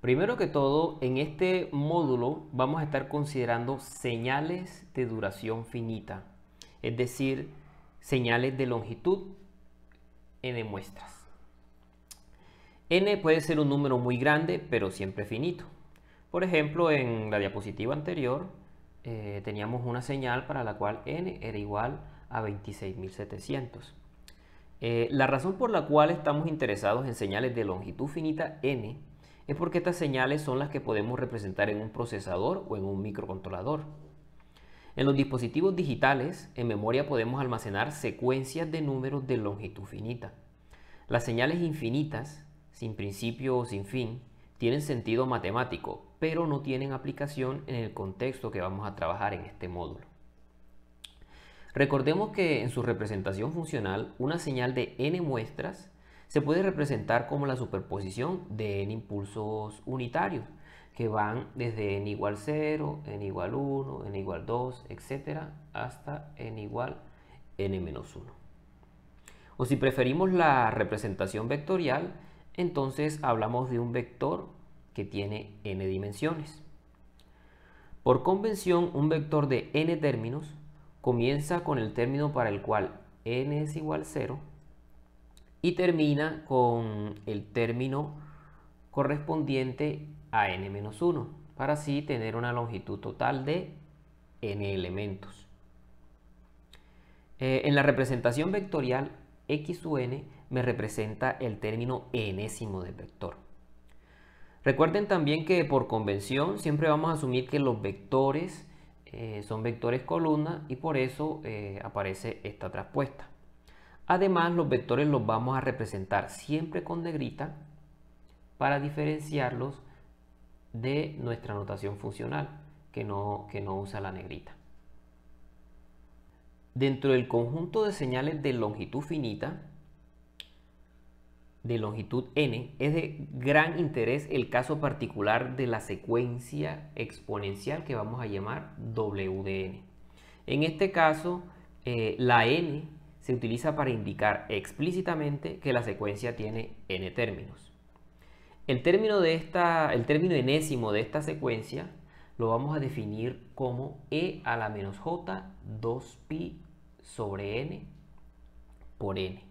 Primero que todo, en este módulo vamos a estar considerando señales de duración finita, es decir, señales de longitud n muestras. n puede ser un número muy grande, pero siempre finito. Por ejemplo, en la diapositiva anterior eh, teníamos una señal para la cual n era igual a 26.700. Eh, la razón por la cual estamos interesados en señales de longitud finita n es porque estas señales son las que podemos representar en un procesador o en un microcontrolador. En los dispositivos digitales, en memoria podemos almacenar secuencias de números de longitud finita. Las señales infinitas, sin principio o sin fin, tienen sentido matemático, pero no tienen aplicación en el contexto que vamos a trabajar en este módulo. Recordemos que en su representación funcional, una señal de n muestras se puede representar como la superposición de n impulsos unitarios que van desde n igual 0, n igual 1, n igual 2, etcétera, hasta n igual n menos 1. O si preferimos la representación vectorial, entonces hablamos de un vector que tiene n dimensiones. Por convención, un vector de n términos comienza con el término para el cual n es igual a 0 y termina con el término correspondiente a n-1 para así tener una longitud total de n elementos. Eh, en la representación vectorial x sub n me representa el término enésimo del vector. Recuerden también que por convención siempre vamos a asumir que los vectores eh, son vectores columna y por eso eh, aparece esta traspuesta. Además, los vectores los vamos a representar siempre con negrita para diferenciarlos de nuestra notación funcional, que no, que no usa la negrita. Dentro del conjunto de señales de longitud finita, de longitud n, es de gran interés el caso particular de la secuencia exponencial que vamos a llamar Wdn. En este caso, eh, la n se utiliza para indicar explícitamente que la secuencia tiene n términos. El término, de esta, el término enésimo de esta secuencia lo vamos a definir como e a la menos j 2pi sobre n por n.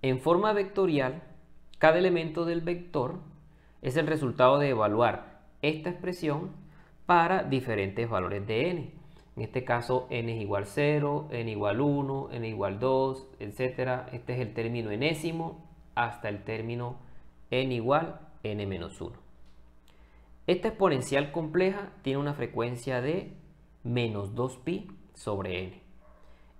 En forma vectorial, cada elemento del vector es el resultado de evaluar esta expresión para diferentes valores de n. En este caso, n es igual 0, n igual 1, n igual 2, etc. Este es el término enésimo hasta el término n igual n menos 1. Esta exponencial compleja tiene una frecuencia de menos 2pi sobre n.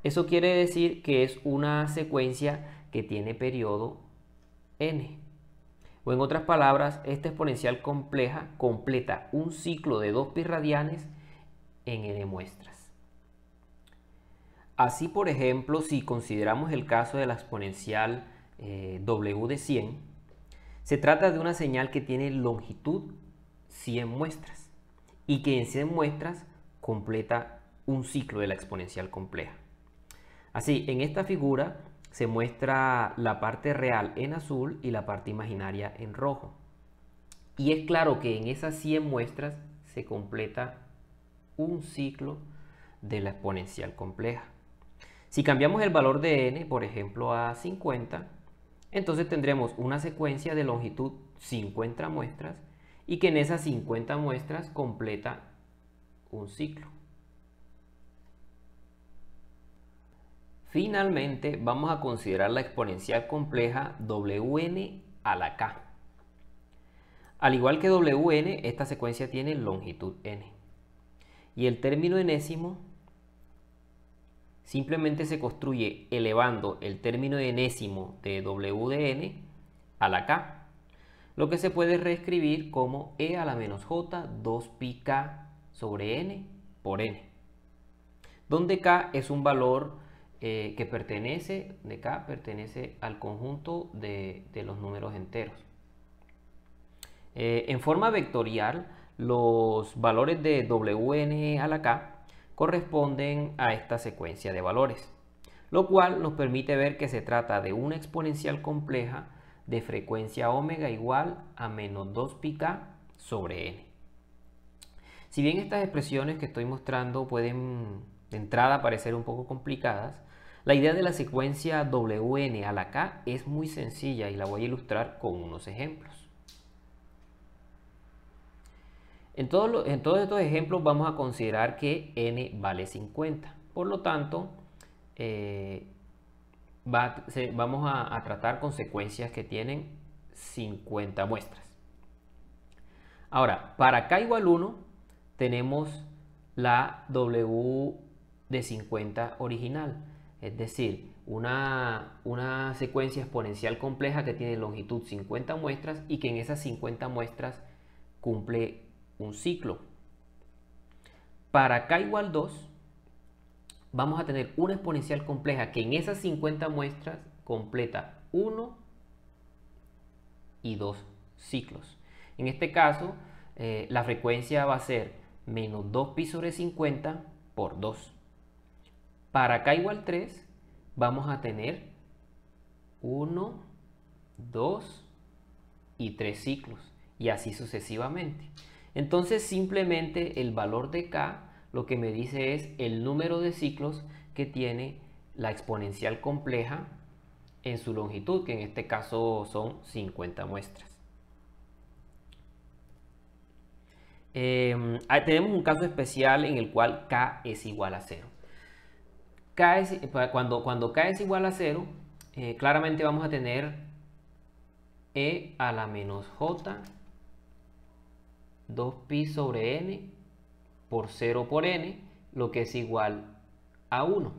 Eso quiere decir que es una secuencia que tiene periodo n. O en otras palabras, esta exponencial compleja completa un ciclo de 2pi radianes en N muestras. Así, por ejemplo, si consideramos el caso de la exponencial eh, W de 100, se trata de una señal que tiene longitud 100 muestras y que en 100 muestras completa un ciclo de la exponencial compleja. Así, en esta figura se muestra la parte real en azul y la parte imaginaria en rojo. Y es claro que en esas 100 muestras se completa un ciclo de la exponencial compleja. Si cambiamos el valor de n, por ejemplo, a 50, entonces tendremos una secuencia de longitud 50 muestras y que en esas 50 muestras completa un ciclo. Finalmente vamos a considerar la exponencial compleja Wn a la k. Al igual que Wn, esta secuencia tiene longitud n. Y el término enésimo simplemente se construye elevando el término enésimo de W de n a la k, lo que se puede reescribir como e a la menos j 2 k sobre n por n, donde k es un valor eh, que pertenece, de k pertenece al conjunto de, los números enteros. Eh, en forma vectorial, los valores de Wn a la K corresponden a esta secuencia de valores, lo cual nos permite ver que se trata de una exponencial compleja de frecuencia omega igual a menos 2 k sobre n. Si bien estas expresiones que estoy mostrando pueden de entrada parecer un poco complicadas, la idea de la secuencia Wn a la K es muy sencilla y la voy a ilustrar con unos ejemplos. En, en todos estos ejemplos vamos a considerar que n vale 50. Por lo tanto, eh, vamos a, a tratar consecuencias que tienen 50 muestras. Ahora, para k igual 1 tenemos la W de 50 original, es decir, una, una, secuencia exponencial compleja que tiene longitud 50 muestras y que en esas 50 muestras cumple un ciclo. Para k igual 2 vamos a tener una exponencial compleja que en esas 50 muestras completa 1 y 2 ciclos. En este caso, eh, la frecuencia va a ser menos 2 pi sobre 50 por 2. Para k igual 3 vamos a tener 1, 2 y 3 ciclos y así sucesivamente. Entonces simplemente el valor de k lo que me dice es el número de ciclos que tiene la exponencial compleja en su longitud, que en este caso son 50 muestras. Em, ah, tenemos un caso especial en el cual k es igual a cero. cuando, k es igual a cero, eh, claramente vamos a tener e a la menos j 2pi sobre n por 0 por n, lo que es igual a 1.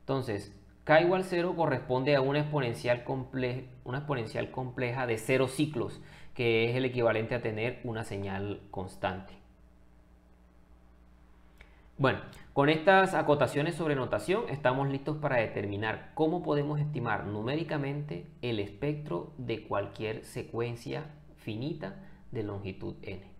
Entonces, k igual 0 corresponde a una exponencial, compleja una exponencial compleja de 0 ciclos, que es el equivalente a tener una señal constante. Bueno, con estas acotaciones sobre notación estamos listos para determinar cómo podemos estimar numéricamente el espectro de cualquier secuencia finita de longitud n.